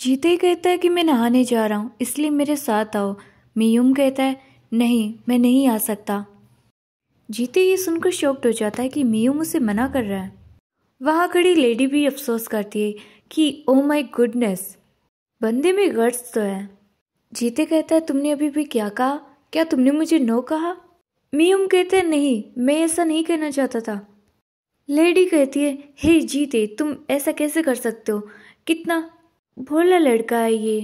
जीते ही कहता है कि मैं नहाने जा रहा हूँ इसलिए मेरे साथ आओ मीयूम कहता है नहीं मैं नहीं आ सकता जीते ये सुनकर शॉक्ड हो जाता है कि मीयूम उसे मना कर रहा है वहाँ खड़ी लेडी भी अफसोस करती है कि ओ माई गुडनेस बंदे में गर्ज तो है जीते कहता है तुमने अभी भी क्या कहा क्या तुमने मुझे नो कहा मीयूम कहते हैं नहीं मैं ऐसा नहीं कहना चाहता था लेडी कहती है हे hey, जीते तुम ऐसा कैसे कर सकते हो कितना भोला लड़का है ये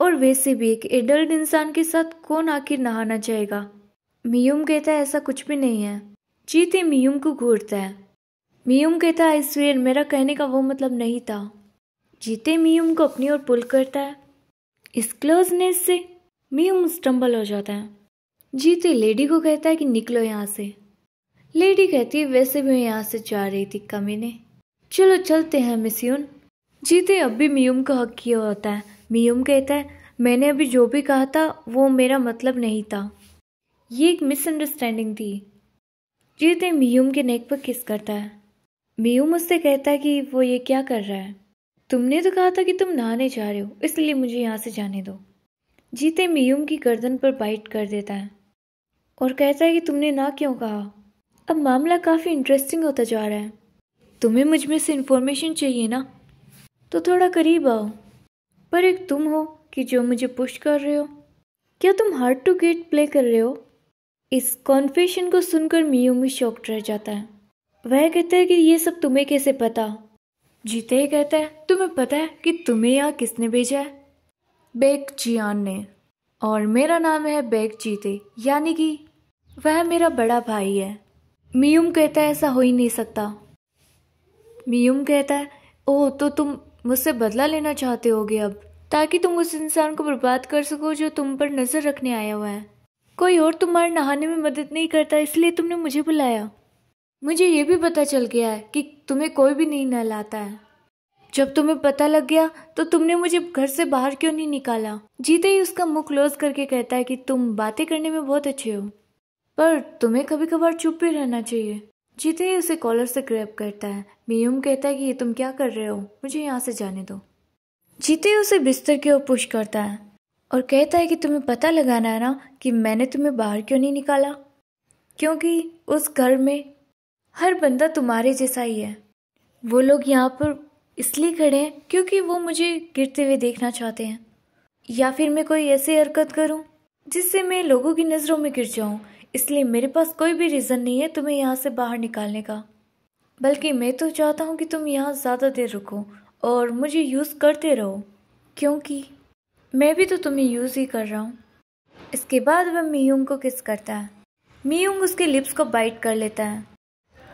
और वैसे भी एक एडल्ट इंसान के साथ कौन आखिर नहाना चाहेगा मियुम कहता है ऐसा कुछ भी नहीं है जीते मियुम को घूरता है मियुम कहता है ईश्वर मेरा कहने का वो मतलब नहीं था जीते मियुम को अपनी ओर पुल करता है इस क्लोजनेस से मियुम स्टम्बल हो जाता है जीते लेडी को कहता है कि निकलो यहाँ से लेडी कहती है वैसे भी मैं यहाँ से जा रही थी कमी ने चलो चलते हैं मिस यून जीते अब भी मीम का हक किया होता है मीम कहता है मैंने अभी जो भी कहा था वो मेरा मतलब नहीं था ये एक मिसअंडरस्टैंडिंग थी जीते मीम के नेक पर किस करता है मीम उससे कहता है कि वो ये क्या कर रहा है तुमने तो कहा था कि तुम नहाने जा रहे हो इसलिए मुझे यहाँ से जाने दो जीते मीम की गर्दन पर बाइट कर देता है और कहता है कि तुमने ना क्यों कहा अब मामला काफ़ी इंटरेस्टिंग होता जा रहा है तुम्हें मुझ में से इन्फॉर्मेशन चाहिए ना तो थोड़ा करीब आओ पर एक तुम हो कि जो मुझे पुश कर रहे हो क्या तुम हार्ड टू गेट प्ले कर रहे हो इस कॉन्फेशन को सुनकर मियूमी शॉक्ड रह जाता है वह कहता है कि ये सब तुम्हें कैसे पता जीते ही कहता है तुम्हें पता है कि तुम्हें यहाँ किसने भेजा है बेग जियान ने और मेरा नाम है बेग जीते यानी कि वह मेरा बड़ा भाई है मियूम कहता है ऐसा हो ही नहीं सकता मियूम कहता है ओ तो तुम मुझसे बदला लेना चाहते होगे अब ताकि तुम उस इंसान को बर्बाद कर सको जो तुम पर नज़र रखने आया हुआ है कोई और तुम्हारे नहाने में मदद नहीं करता इसलिए तुमने मुझे बुलाया मुझे ये भी पता चल गया है कि तुम्हें कोई भी नहीं नहलाता है जब तुम्हें पता लग गया तो तुमने मुझे घर से बाहर क्यों नहीं निकाला जीते ही उसका मुंह क्लोज करके कहता है कि तुम बातें करने में बहुत अच्छे हो पर तुम्हें कभी कभार चुप भी रहना चाहिए जीते ही उसे कॉलर से ग्रैप करता है मियूम कहता है कि ये तुम क्या कर रहे हो मुझे यहाँ से जाने दो जीते ही उसे बिस्तर की ओर पुश करता है और कहता है कि तुम्हें पता लगाना है ना कि मैंने तुम्हें बाहर क्यों नहीं निकाला क्योंकि उस घर में हर बंदा तुम्हारे जैसा ही है वो लोग यहाँ पर इसलिए खड़े हैं क्योंकि वो मुझे गिरते हुए देखना चाहते हैं या फिर मैं कोई ऐसी हरकत करूँ जिससे मैं लोगों की नज़रों में गिर जाऊँ इसलिए मेरे पास कोई भी रीज़न नहीं है तुम्हें यहाँ से बाहर निकालने का बल्कि मैं तो चाहता हूँ कि तुम यहाँ ज़्यादा देर रुको और मुझे यूज़ करते रहो क्योंकि मैं भी तो तुम्हें यूज़ ही कर रहा हूँ इसके बाद वह मीयूंग को किस करता है मीयूंग उसके लिप्स को बाइट कर लेता है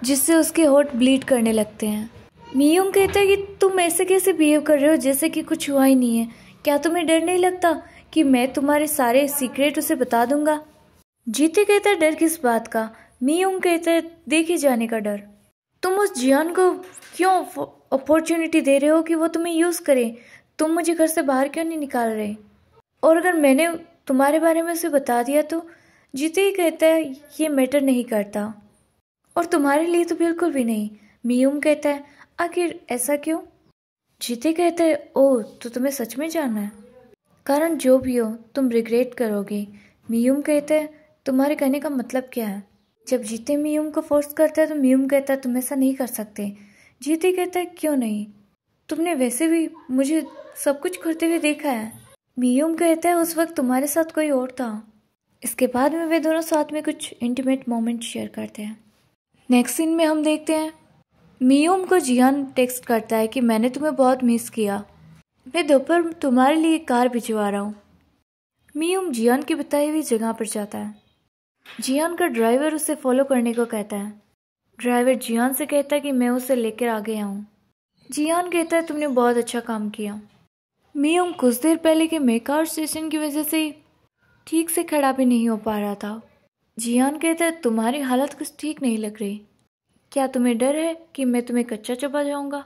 जिससे उसके होठ ब्लीड करने लगते हैं मीयूंग कहता है कि तुम ऐसे कैसे बिहेव कर रहे हो जैसे कि कुछ हुआ ही नहीं है क्या तुम्हें डर नहीं लगता कि मैं तुम्हारे सारे सीक्रेट उसे बता दूंगा जीते कहता डर किस बात का मीयूंग कहता है देखे जाने का डर तुम उस जियान को क्यों अपॉर्चुनिटी दे रहे हो कि वो तुम्हें यूज़ करे तुम मुझे घर से बाहर क्यों नहीं निकाल रहे और अगर मैंने तुम्हारे बारे में उसे बता दिया तो जीते ही कहता है ये मैटर नहीं करता और तुम्हारे लिए तो बिल्कुल भी नहीं मीयूम कहता है आखिर ऐसा क्यों जीते कहते हैं ओ तो तुम्हें सच में जाना है कारण जो भी हो तुम रिग्रेट करोगे मीयूम कहते हैं तुम्हारे कहने का मतलब क्या है जब जीते मियूम को फोर्स करता है तो मियूम कहता है तुम ऐसा नहीं कर सकते जीते कहता है क्यों नहीं तुमने वैसे भी मुझे सब कुछ करते हुए देखा है मियूम कहता है उस वक्त तुम्हारे साथ कोई और था इसके बाद में वे दोनों साथ में कुछ इंटीमेट मोमेंट शेयर करते हैं नेक्स्ट सीन में हम देखते हैं मियोम को जियान टेक्स्ट करता है कि मैंने तुम्हें बहुत मिस किया मैं दोपहर तुम्हारे लिए कार भिजवा रहा हूँ मियूम जियान की बताई हुई जगह पर जाता है जियान का ड्राइवर उसे फॉलो करने को कहता है ड्राइवर जियान से कहता है कि मैं उसे लेकर आगे हूँ जियान कहता है तुमने बहुत अच्छा काम किया मीयम कुछ देर पहले के मेकार स्टेशन की वजह से ठीक से खड़ा भी नहीं हो पा रहा था जियान कहता है तुम्हारी हालत कुछ ठीक नहीं लग रही क्या तुम्हें डर है कि मैं तुम्हें कच्चा चबा जाऊंगा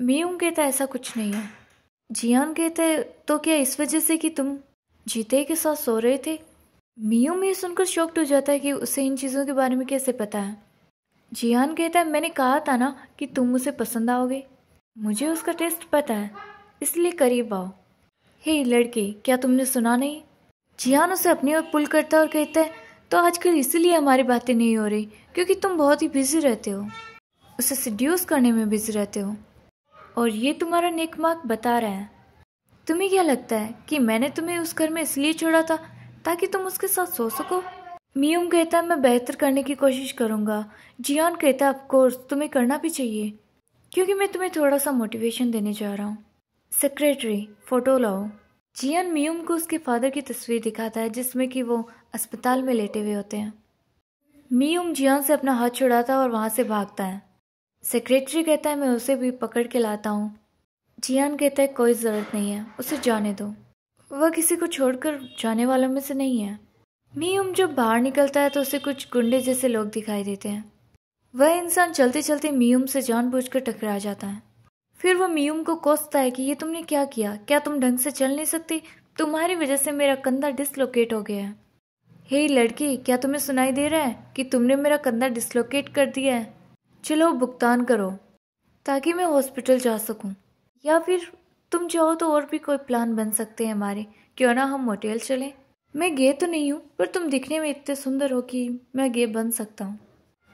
मीयम कहता है ऐसा कुछ नहीं है जियान कहता है तो क्या इस वजह से कि तुम जीते के साथ सो रहे थे मियो में सुनकर शॉक्ट तो हो जाता है कि उसे इन चीज़ों के बारे में कैसे पता है जियान कहता है मैंने कहा था ना कि तुम उसे पसंद आओगे मुझे उसका टेस्ट पता है इसलिए करीब आओ हे लड़के क्या तुमने सुना नहीं जियान उसे अपनी ओर पुल करता है और कहता है तो आजकल इसीलिए हमारी बातें नहीं हो रही क्योंकि तुम बहुत ही बिजी रहते हो उसे सड्यूस करने में बिजी रहते हो और ये तुम्हारा नेक मार्क बता रहा है तुम्हें क्या लगता है कि मैंने तुम्हें उस घर में इसलिए छोड़ा था ताकि तुम उसके साथ सो सको मियम कहता है मैं बेहतर करने की कोशिश करूंगा जियान कहता कोर्स तुम्हें करना भी चाहिए क्योंकि मैं तुम्हें थोड़ा सा मोटिवेशन देने जा रहा हूँ सेक्रेटरी फ़ोटो लाओ जियान मियम को उसके फादर की तस्वीर दिखाता है जिसमें कि वो अस्पताल में लेटे हुए होते हैं मियम जियान से अपना हाथ छुड़ाता है और वहाँ से भागता है सेक्रेटरी कहता है मैं उसे भी पकड़ के लाता हूँ जियान कहता है कोई ज़रूरत नहीं है उसे जाने दो वह किसी को छोड़कर जाने वालों में से नहीं है मीम जब बाहर निकलता है तो उसे कुछ गुंडे जैसे लोग दिखाई देते हैं वह इंसान चलते चलते मीम से जानबूझकर टकरा जाता है फिर वह मीम को कोसता है कि ये तुमने क्या किया क्या तुम ढंग से चल नहीं सकती तुम्हारी वजह से मेरा कंधा डिसलोकेट हो गया है हे लड़की क्या तुम्हें सुनाई दे रहा है कि तुमने मेरा कंधा डिसलोकेट कर दिया है चलो भुगतान करो ताकि मैं हॉस्पिटल जा सकूं या फिर तुम चाहो तो और भी कोई प्लान बन सकते हैं हमारे क्यों ना हम होटल चलें मैं गे तो नहीं हूँ पर तुम दिखने में इतने सुंदर हो कि मैं गे बन सकता हूँ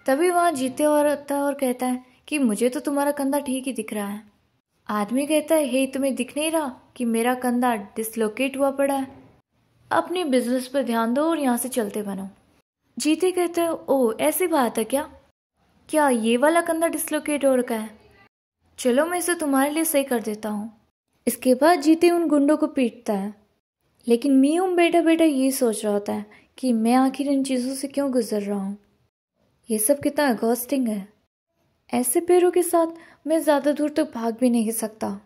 तभी वहाँ जीते और आता और कहता है कि मुझे तो तुम्हारा कंधा ठीक ही दिख रहा है आदमी कहता है हे तुम्हें दिख नहीं रहा कि मेरा कंधा डिसलोकेट हुआ पड़ा है अपने बिजनेस पर ध्यान दो और यहाँ से चलते बनो जीते कहते हैं ओ ऐसी बात है क्या क्या ये वाला कंधा डिसलोकेट हो रखा है चलो मैं इसे तुम्हारे लिए सही कर देता हूँ इसके बाद जीते उन गुंडों को पीटता है लेकिन मियूम बेटा बेटा ये सोच रहा होता है कि मैं आखिर इन चीज़ों से क्यों गुजर रहा हूँ ये सब कितना अगोस्टिंग है ऐसे पैरों के साथ मैं ज़्यादा दूर तक तो भाग भी नहीं सकता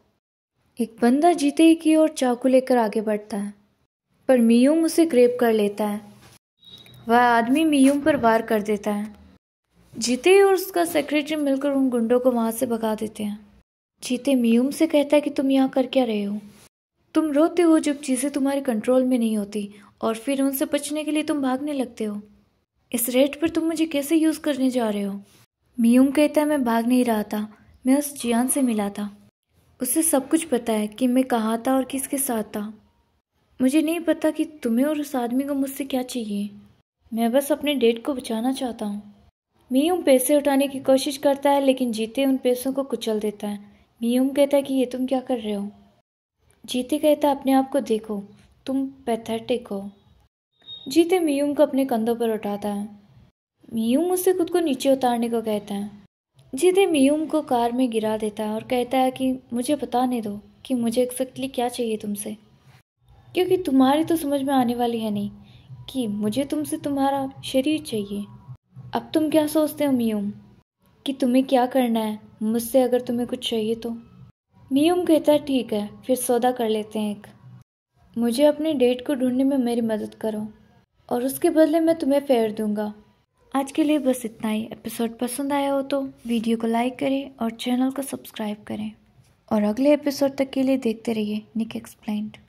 एक बंदा जीते ही की ओर चाकू लेकर आगे बढ़ता है पर मियूम उसे ग्रेप कर लेता है वह आदमी मियूम पर वार कर देता है जीते ही और उसका सेक्रेटरी मिलकर उन गुंडों को वहाँ से भगा देते हैं चीते मियूम से कहता है कि तुम यहाँ कर क्या रहे हो तुम रोते हो जब चीज़ें तुम्हारे कंट्रोल में नहीं होती और फिर उनसे बचने के लिए तुम भागने लगते हो इस रेट पर तुम मुझे कैसे यूज़ करने जा रहे हो मियूम कहता है मैं भाग नहीं रहा था मैं उस जियान से मिला था उसे सब कुछ पता है कि मैं कहाँ था और किसके साथ था मुझे नहीं पता कि तुम्हें और उस आदमी को मुझसे क्या चाहिए मैं बस अपने डेट को बचाना चाहता हूँ मियूम पैसे उठाने की कोशिश करता है लेकिन जीते उन पैसों को कुचल देता है मीयूम कहता कि ये तुम क्या कर रहे हो जीते कहता तो अपने आप को देखो तुम पैथेटिक हो जीते मियूम को अपने कंधों पर उठाता है मीयूम उसे खुद को नीचे उतारने को कहता है जीते मियूम को कार में गिरा देता है और कहता है कि मुझे बताने दो कि मुझे एक्जैक्टली क्या चाहिए तुमसे क्योंकि तुम्हारी तो समझ में आने वाली है नहीं कि मुझे तुमसे तुम्हारा शरीर चाहिए अब तुम क्या सोचते हो मियूम कि तुम्हें क्या करना है मुझसे अगर तुम्हें कुछ चाहिए तो मीम कहता है ठीक है फिर सौदा कर लेते हैं एक मुझे अपने डेट को ढूंढने में मेरी मदद करो और उसके बदले मैं तुम्हें फेयर दूंगा आज के लिए बस इतना ही एपिसोड पसंद आया हो तो वीडियो को लाइक करें और चैनल को सब्सक्राइब करें और अगले एपिसोड तक के लिए देखते रहिए निक एक्सप्लेंड